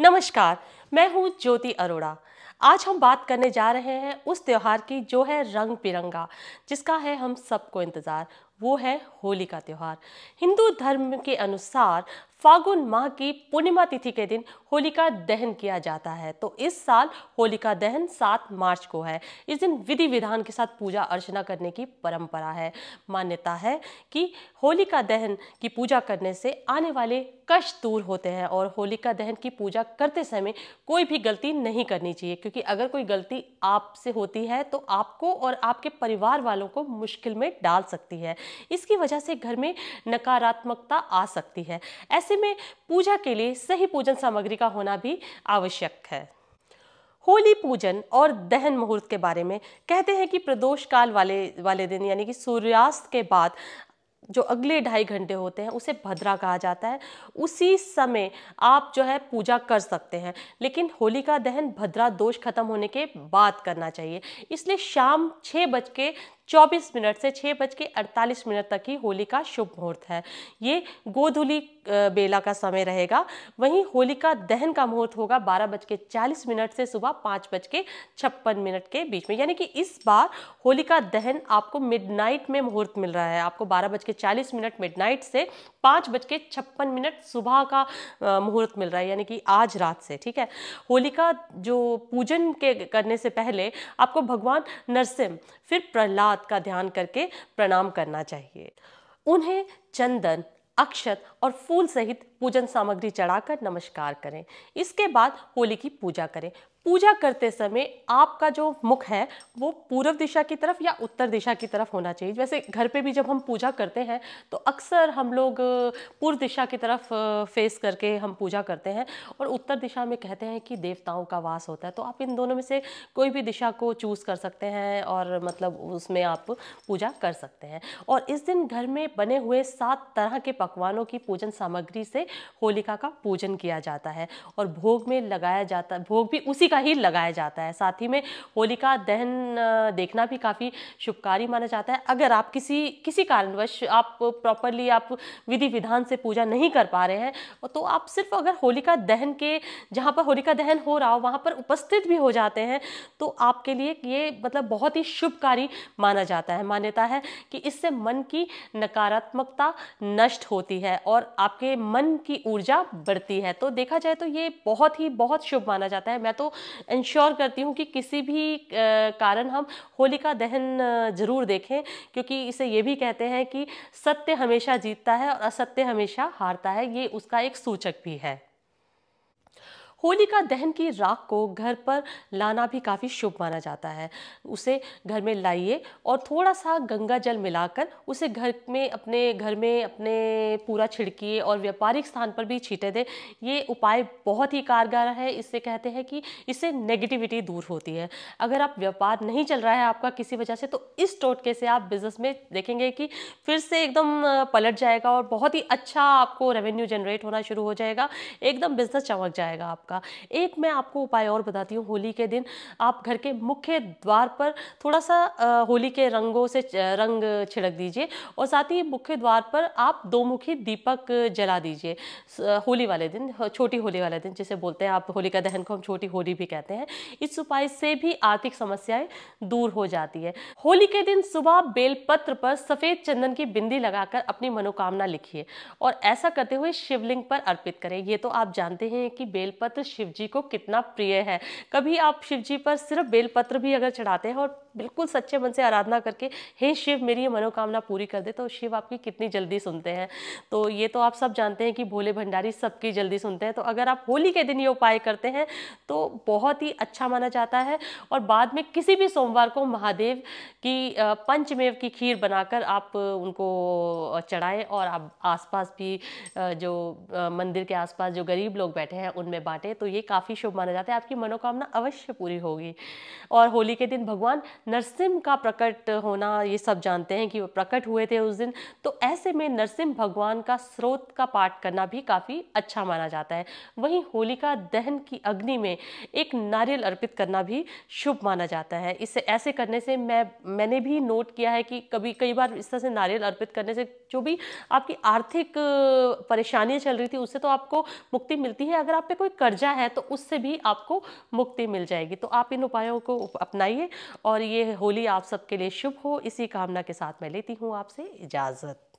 नमस्कार मैं हूँ ज्योति अरोड़ा आज हम बात करने जा रहे हैं उस त्यौहार की जो है रंग बिरंगा जिसका है हम सबको इंतज़ार वो है होली का त्यौहार हिंदू धर्म के अनुसार फागुन माह की पूर्णिमा तिथि के दिन होलिका दहन किया जाता है तो इस साल होलिका दहन 7 मार्च को है इस दिन विधि विधान के साथ पूजा अर्चना करने की परंपरा है मान्यता है कि होलिका दहन की पूजा करने से आने वाले कष्ट दूर होते हैं और होलिका दहन की पूजा करते समय कोई भी गलती नहीं करनी चाहिए क्योंकि अगर कोई गलती आपसे होती है तो आपको और आपके परिवार वालों को मुश्किल में डाल सकती है इसकी वजह से घर में नकारात्मकता आ सकती है ऐसे में पूजा के लिए सही पूजन सामग्री का होना भी आवश्यक है होली पूजन और दहन मुहूर्त के बारे में कहते हैं कि प्रदोष काल वाले वाले दिन यानी कि सूर्यास्त के बाद जो अगले ढाई घंटे होते हैं उसे भद्रा कहा जाता है उसी समय आप जो है पूजा कर सकते हैं लेकिन होली का दहन भद्रा दोष खत्म होने के बाद करना चाहिए इसलिए शाम छः बज के चौबीस मिनट से छः बज के अड़तालीस मिनट तक ही होली का शुभ मुहूर्त है ये गोधुली बेला का समय रहेगा वहीं होलिका दहन का मुहूर्त होगा बारह बज के चालीस मिनट से सुबह पाँच बज के छप्पन मिनट के बीच में यानी कि इस बार होलिका दहन आपको मिडनाइट में मुहूर्त मिल रहा है आपको बारह बज के चालीस मिनट मिडनाइट से पाँच बज के छप्पन मिनट सुबह का मुहूर्त मिल रहा है यानी कि आज रात से ठीक है होलिका जो पूजन के करने से पहले आपको भगवान नरसिम फिर प्रहलाद बात का ध्यान करके प्रणाम करना चाहिए उन्हें चंदन अक्षत और फूल सहित पूजन सामग्री चढ़ाकर नमस्कार करें इसके बाद होली की पूजा करें पूजा करते समय आपका जो मुख है वो पूर्व दिशा की तरफ या उत्तर दिशा की तरफ होना चाहिए वैसे घर पे भी जब हम पूजा करते हैं तो अक्सर हम लोग पूर्व दिशा की तरफ फेस करके हम पूजा करते हैं और उत्तर दिशा में कहते हैं कि देवताओं का वास होता है तो आप इन दोनों में से कोई भी दिशा को चूज़ कर सकते हैं और मतलब उसमें आप पूजा कर सकते हैं और इस दिन घर में बने हुए सात तरह के पकवानों की पूजन सामग्री से होलिका का पूजन किया जाता है और भोग में लगाया जाता है भोग भी उसी का ही लगाया जाता है साथ ही में होलिका दहन देखना भी काफ़ी शुभकारी माना जाता है अगर आप किसी किसी कारणवश आप प्रॉपरली आप विधि विधान से पूजा नहीं कर पा रहे हैं तो आप सिर्फ अगर होलिका दहन के जहाँ पर होलिका दहन हो रहा हो वहाँ पर उपस्थित भी हो जाते हैं तो आपके लिए ये मतलब बहुत ही शुभकारी माना जाता है मान्यता है कि इससे मन की नकारात्मकता नष्ट होती है और आपके मन की ऊर्जा बढ़ती है तो देखा जाए तो ये बहुत ही बहुत शुभ माना जाता है मैं तो इंश्योर करती हूँ कि किसी भी कारण हम होलिका दहन जरूर देखें क्योंकि इसे ये भी कहते हैं कि सत्य हमेशा जीतता है और असत्य हमेशा हारता है ये उसका एक सूचक भी है होलिका दहन की राख को घर पर लाना भी काफ़ी शुभ माना जाता है उसे घर में लाइए और थोड़ा सा गंगा जल मिलाकर उसे घर में अपने घर में अपने पूरा छिड़किए और व्यापारिक स्थान पर भी छीटे दें ये उपाय बहुत ही कारगर है इससे कहते हैं कि इससे नेगेटिविटी दूर होती है अगर आप व्यापार नहीं चल रहा है आपका किसी वजह से तो इस टोटके से आप बिज़नेस में देखेंगे कि फिर से एकदम पलट जाएगा और बहुत ही अच्छा आपको रेवेन्यू जनरेट होना शुरू हो जाएगा एकदम बिज़नेस चमक जाएगा आपका का एक मैं आपको उपाय और बताती हूँ होली के दिन आप घर के मुख्य द्वार पर थोड़ा सा होली के रंगों से रंग छिड़क दीजिए और साथ ही मुख्य द्वार पर आप दो मुखी दीपक जला दीजिए होली वाले दिन छोटी होली वाले दिन जिसे बोलते हैं आप होलिका दहन को हम छोटी होली भी कहते हैं इस उपाय से भी आर्थिक समस्याएं दूर हो जाती है होली के दिन सुबह बेलपत्र पर सफ़ेद चंदन की बिंदी लगाकर अपनी मनोकामना लिखिए और ऐसा करते हुए शिवलिंग पर अर्पित करें ये तो आप जानते हैं कि बेलपत्र शिव जी को कितना प्रिय है कभी आप शिव जी पर सिर्फ बेलपत्र भी अगर चढ़ाते हैं और बिल्कुल सच्चे मन से आराधना करके हे शिव मेरी ये मनोकामना पूरी कर दे तो शिव आपकी कितनी जल्दी सुनते हैं तो ये तो आप सब जानते हैं कि भोले भंडारी सबकी जल्दी सुनते हैं तो अगर आप होली के दिन ये उपाय करते हैं तो बहुत ही अच्छा माना जाता है और बाद में किसी भी सोमवार को महादेव की पंचमेव की खीर बनाकर आप उनको चढ़ाएं और आप आसपास भी जो मंदिर के आसपास जो गरीब लोग बैठे हैं उनमें बांटें हैं तो ये काफ़ी शुभ माना जाता है आपकी मनोकामना अवश्य पूरी होगी और होली के दिन भगवान नरसिम्ह का प्रकट होना ये सब जानते हैं कि वो प्रकट हुए थे उस दिन तो ऐसे में नरसिम्ह भगवान का स्रोत का पाठ करना भी काफ़ी अच्छा माना जाता है वहीं होलिका दहन की अग्नि में एक नारियल अर्पित करना भी शुभ माना जाता है इसे ऐसे करने से मैं मैंने भी नोट किया है कि कभी कई बार इस तरह से नारियल अर्पित करने से जो भी आपकी आर्थिक परेशानियां चल रही थी उससे तो आपको मुक्ति मिलती है अगर आप पे कोई कर्ज कर्जा है तो उससे भी आपको मुक्ति मिल जाएगी तो आप इन उपायों को अपनाइए और ये होली आप सबके लिए शुभ हो इसी कामना के साथ मैं लेती हूँ आपसे इजाज़त